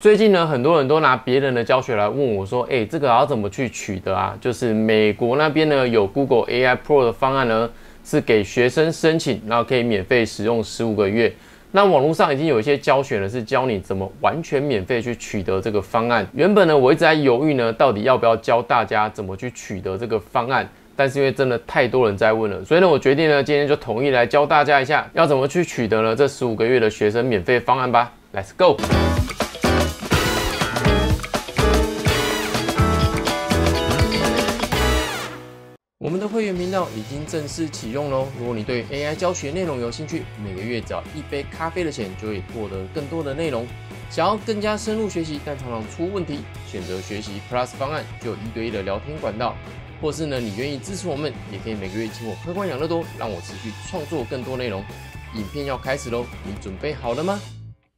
最近呢，很多人都拿别人的教学来问我说，哎，这个要怎么去取得啊？就是美国那边呢，有 Google AI Pro 的方案呢，是给学生申请，然后可以免费使用十五个月。那网络上已经有一些教学呢，是教你怎么完全免费去取得这个方案。原本呢，我一直在犹豫呢，到底要不要教大家怎么去取得这个方案，但是因为真的太多人在问了，所以呢，我决定呢，今天就统一来教大家一下，要怎么去取得了这十五个月的学生免费方案吧。Let's go。会员频道已经正式启用喽！如果你对 AI 教学内容有兴趣，每个月只要一杯咖啡的钱，就可以获得更多的内容。想要更加深入学习，但常常出问题，选择学习 Plus 方案，就有一对一的聊天管道。或是呢，你愿意支持我们，也可以每个月请我喝罐养乐多，让我持续创作更多内容。影片要开始喽，你准备好了吗？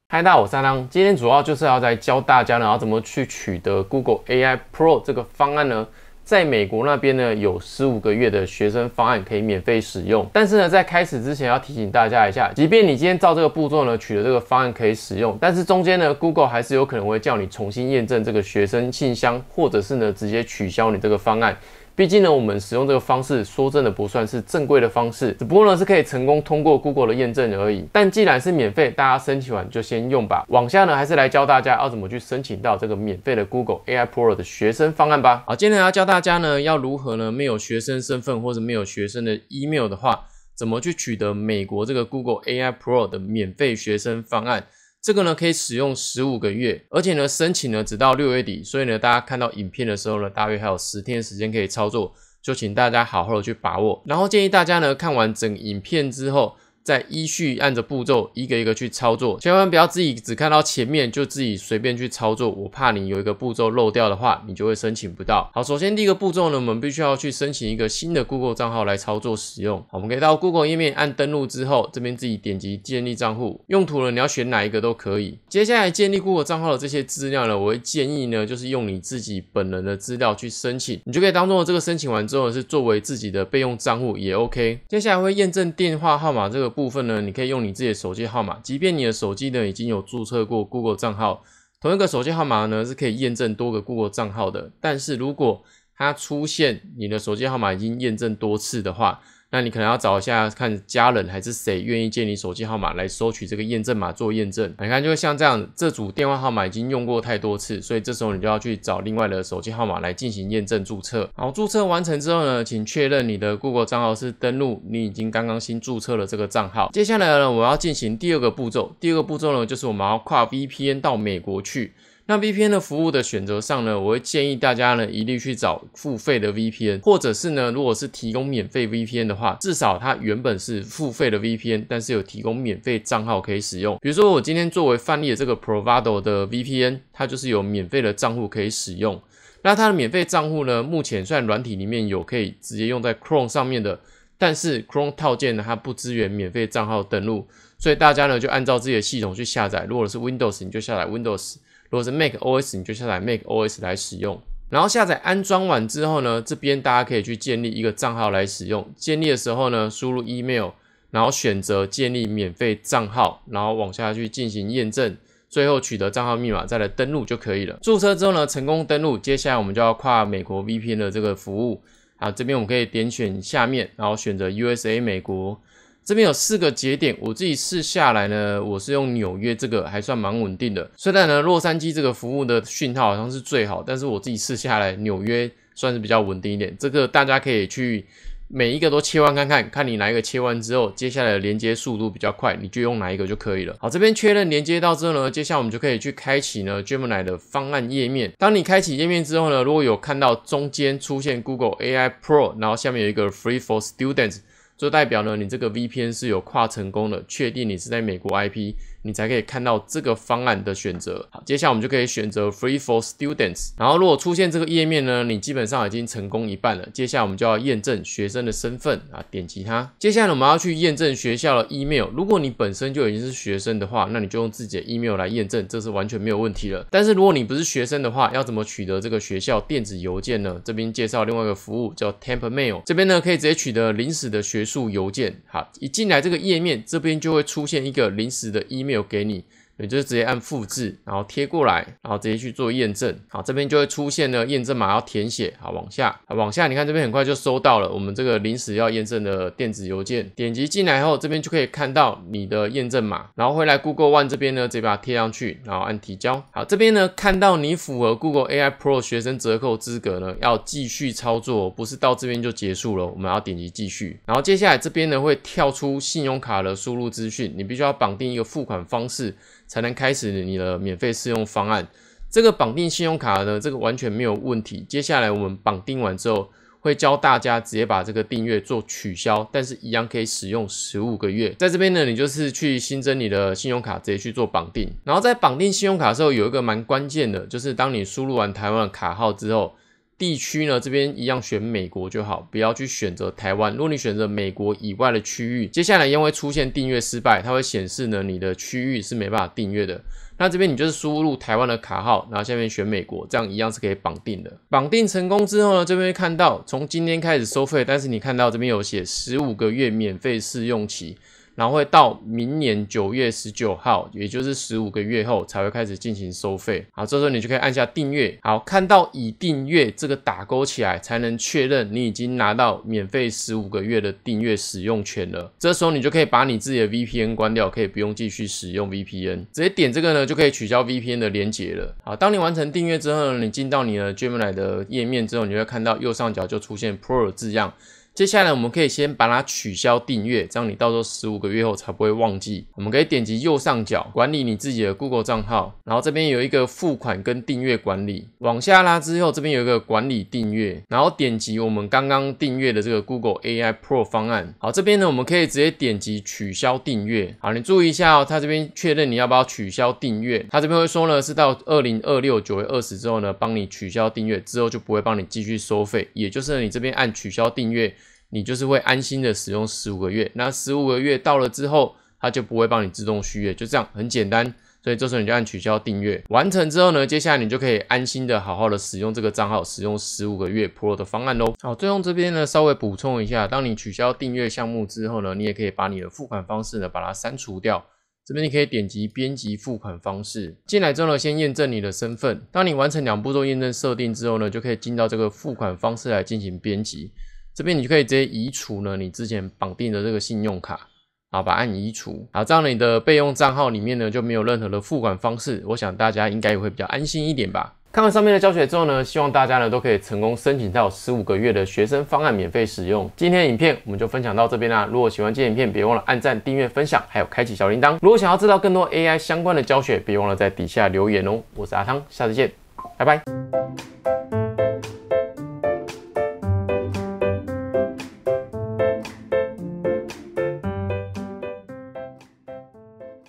嗨，大家，好，我是阿当。今天主要就是要在教大家呢，要怎么去取得 Google AI Pro 这个方案呢？在美国那边呢，有十五个月的学生方案可以免费使用。但是呢，在开始之前要提醒大家一下，即便你今天照这个步骤呢取得这个方案可以使用，但是中间呢，Google 还是有可能会叫你重新验证这个学生信箱，或者是呢直接取消你这个方案。毕竟呢，我们使用这个方式，说真的不算是正规的方式，只不过呢是可以成功通过 Google 的验证而已。但既然是免费，大家申请完就先用吧。往下呢，还是来教大家要怎么去申请到这个免费的 Google AI Pro 的学生方案吧。好，今天要教大家呢，要如何呢？没有学生身份或者没有学生的 email 的话，怎么去取得美国这个 Google AI Pro 的免费学生方案？这个呢可以使用十五个月，而且呢申请呢直到六月底，所以呢大家看到影片的时候呢，大约还有十天时间可以操作，就请大家好好的去把握。然后建议大家呢看完整影片之后。再依序按着步骤一个一个去操作，千万不要自己只看到前面就自己随便去操作。我怕你有一个步骤漏掉的话，你就会申请不到。好，首先第一个步骤呢，我们必须要去申请一个新的 Google 账号来操作使用。我们可以到 Google 页面按登录之后，这边自己点击建立账户，用途呢你要选哪一个都可以。接下来建立 Google 账号的这些资料呢，我会建议呢就是用你自己本人的资料去申请，你就可以当做这个申请完之后是作为自己的备用账户也 OK。接下来会验证电话号码这个。部分呢，你可以用你自己的手机号码，即便你的手机呢已经有注册过 Google 账号，同一个手机号码呢是可以验证多个 Google 账号的。但是如果它出现你的手机号码已经验证多次的话，那你可能要找一下，看家人还是谁愿意借你手机号码来收取这个验证码做验证。你看，就像这样，这组电话号码已经用过太多次，所以这时候你就要去找另外的手机号码来进行验证注册。好，注册完成之后呢，请确认你的 Google 账号是登录你已经刚刚新注册了这个账号。接下来呢，我要进行第二个步骤，第二个步骤呢就是我们要跨 VPN 到美国去。那 VPN 的服务的选择上呢，我会建议大家呢，一律去找付费的 VPN，或者是呢，如果是提供免费 VPN 的话，至少它原本是付费的 VPN，但是有提供免费账号可以使用。比如说我今天作为范例的这个 Provido 的 VPN，它就是有免费的账户可以使用。那它的免费账户呢，目前虽然软体里面有可以直接用在 Chrome 上面的，但是 Chrome 套件呢，它不支援免费账号登录，所以大家呢，就按照自己的系统去下载。如果是 Windows，你就下载 Windows。如果是 Mac OS，你就下载 Mac OS 来使用。然后下载安装完之后呢，这边大家可以去建立一个账号来使用。建立的时候呢，输入 email，然后选择建立免费账号，然后往下去进行验证，最后取得账号密码，再来登录就可以了。注册之后呢，成功登录，接下来我们就要跨美国 VPN 的这个服务啊。这边我们可以点选下面，然后选择 USA 美国。这边有四个节点，我自己试下来呢，我是用纽约这个还算蛮稳定的。虽然呢，洛杉矶这个服务的讯号好像是最好，但是我自己试下来，纽约算是比较稳定一点。这个大家可以去每一个都切换看看，看你哪一个切换之后，接下来连接速度比较快，你就用哪一个就可以了。好，这边确认连接到之后呢，接下来我们就可以去开启呢 Gemini 的方案页面。当你开启页面之后呢，如果有看到中间出现 Google AI Pro，然后下面有一个 Free for Students。就代表呢，你这个 VPN 是有跨成功的，确定你是在美国 IP，你才可以看到这个方案的选择。好，接下来我们就可以选择 Free for Students。然后如果出现这个页面呢，你基本上已经成功一半了。接下来我们就要验证学生的身份啊，点击它。接下来我们要去验证学校的 email。如果你本身就已经是学生的话，那你就用自己的 email 来验证，这是完全没有问题了。但是如果你不是学生的话，要怎么取得这个学校电子邮件呢？这边介绍另外一个服务叫 Temp Mail，这边呢可以直接取得临时的学。数邮件，好，一进来这个页面这边就会出现一个临时的 email 给你。你就是直接按复制，然后贴过来，然后直接去做验证。好，这边就会出现呢，验证码要填写。好，往下，往下，你看这边很快就收到了我们这个临时要验证的电子邮件。点击进来后，这边就可以看到你的验证码，然后回来 Google One 这边呢，直接把它贴上去，然后按提交。好，这边呢看到你符合 Google AI Pro 学生折扣资格呢，要继续操作，不是到这边就结束了，我们要点击继续。然后接下来这边呢会跳出信用卡的输入资讯，你必须要绑定一个付款方式。才能开始你的免费试用方案。这个绑定信用卡呢，这个完全没有问题。接下来我们绑定完之后，会教大家直接把这个订阅做取消，但是一样可以使用十五个月。在这边呢，你就是去新增你的信用卡，直接去做绑定。然后在绑定信用卡的时候，有一个蛮关键的，就是当你输入完台湾的卡号之后。地区呢，这边一样选美国就好，不要去选择台湾。如果你选择美国以外的区域，接下来因为出现订阅失败，它会显示呢你的区域是没办法订阅的。那这边你就是输入台湾的卡号，然后下面选美国，这样一样是可以绑定的。绑定成功之后呢，这边看到从今天开始收费，但是你看到这边有写十五个月免费试用期。然后会到明年九月十九号，也就是十五个月后才会开始进行收费。好，这时候你就可以按下订阅。好，看到已订阅这个打勾起来，才能确认你已经拿到免费十五个月的订阅使用权了。这时候你就可以把你自己的 VPN 关掉，可以不用继续使用 VPN，直接点这个呢就可以取消 VPN 的连接了。好，当你完成订阅之后，你进到你的 Gemini 的页面之后，你会看到右上角就出现 Pro 字样。接下来我们可以先把它取消订阅，这样你到时候十五个月后才不会忘记。我们可以点击右上角管理你自己的 Google 账号，然后这边有一个付款跟订阅管理，往下拉之后，这边有一个管理订阅，然后点击我们刚刚订阅的这个 Google AI Pro 方案。好，这边呢我们可以直接点击取消订阅。好，你注意一下哦，它这边确认你要不要取消订阅，它这边会说呢是到二零二六九月二十之后呢帮你取消订阅，之后就不会帮你继续收费，也就是你这边按取消订阅。你就是会安心的使用十五个月，那十五个月到了之后，它就不会帮你自动续约，就这样很简单。所以这时候你就按取消订阅，完成之后呢，接下来你就可以安心的好好的使用这个账号，使用十五个月 Pro 的方案喽。好，最后这边呢稍微补充一下，当你取消订阅项目之后呢，你也可以把你的付款方式呢把它删除掉。这边你可以点击编辑付款方式，进来之后先验证你的身份，当你完成两步骤验证设定之后呢，就可以进到这个付款方式来进行编辑。这边你就可以直接移除呢，你之前绑定的这个信用卡啊，把按移除啊，这样你的备用账号里面呢就没有任何的付款方式，我想大家应该也会比较安心一点吧。看完上面的教学之后呢，希望大家呢都可以成功申请到十五个月的学生方案免费使用。今天影片我们就分享到这边啦，如果喜欢这影片，别忘了按赞、订阅、分享，还有开启小铃铛。如果想要知道更多 AI 相关的教学，别忘了在底下留言哦。我是阿汤，下次见，拜拜。